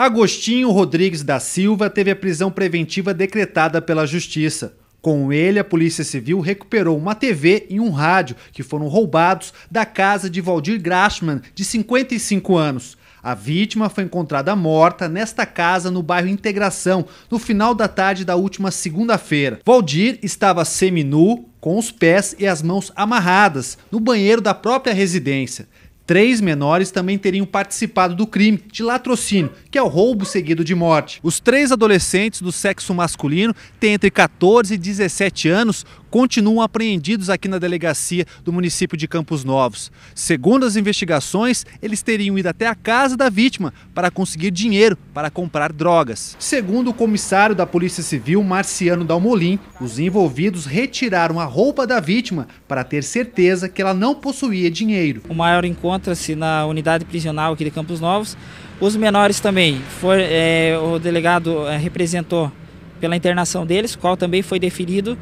Agostinho Rodrigues da Silva teve a prisão preventiva decretada pela Justiça. Com ele, a Polícia Civil recuperou uma TV e um rádio que foram roubados da casa de Valdir Grashman, de 55 anos. A vítima foi encontrada morta nesta casa no bairro Integração, no final da tarde da última segunda-feira. Valdir estava seminu, com os pés e as mãos amarradas, no banheiro da própria residência. Três menores também teriam participado do crime de latrocínio, que é o roubo seguido de morte. Os três adolescentes do sexo masculino têm entre 14 e 17 anos, continuam apreendidos aqui na delegacia do município de Campos Novos. Segundo as investigações, eles teriam ido até a casa da vítima para conseguir dinheiro para comprar drogas. Segundo o comissário da Polícia Civil, Marciano Dalmolin, os envolvidos retiraram a roupa da vítima para ter certeza que ela não possuía dinheiro. O maior encontro encontra-se na unidade prisional aqui de Campos Novos. Os menores também, Foi é, o delegado eh, representou pela internação deles, qual também foi deferido